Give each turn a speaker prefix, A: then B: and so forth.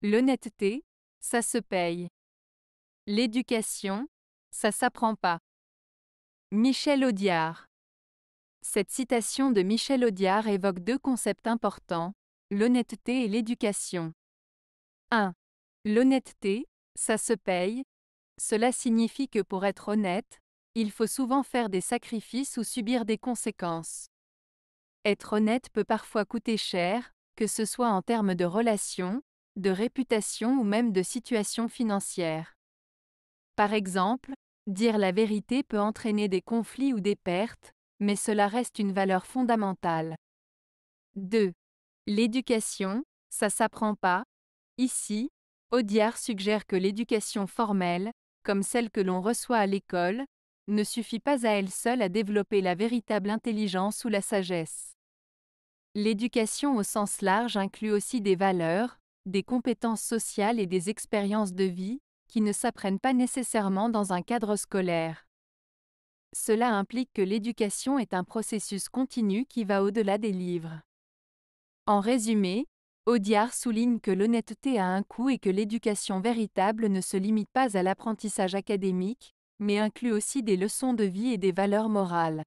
A: L'honnêteté, ça se paye. L'éducation, ça s'apprend pas. Michel Audiard. Cette citation de Michel Audiard évoque deux concepts importants, l'honnêteté et l'éducation. 1. L'honnêteté, ça se paye. Cela signifie que pour être honnête, il faut souvent faire des sacrifices ou subir des conséquences. Être honnête peut parfois coûter cher, que ce soit en termes de relations, de réputation ou même de situation financière. Par exemple, dire la vérité peut entraîner des conflits ou des pertes, mais cela reste une valeur fondamentale. 2. L'éducation, ça s'apprend pas. Ici, Audiard suggère que l'éducation formelle, comme celle que l'on reçoit à l'école, ne suffit pas à elle seule à développer la véritable intelligence ou la sagesse. L'éducation au sens large inclut aussi des valeurs, des compétences sociales et des expériences de vie, qui ne s'apprennent pas nécessairement dans un cadre scolaire. Cela implique que l'éducation est un processus continu qui va au-delà des livres. En résumé, Odiar souligne que l'honnêteté a un coût et que l'éducation véritable ne se limite pas à l'apprentissage académique, mais inclut aussi des leçons de vie et des valeurs morales.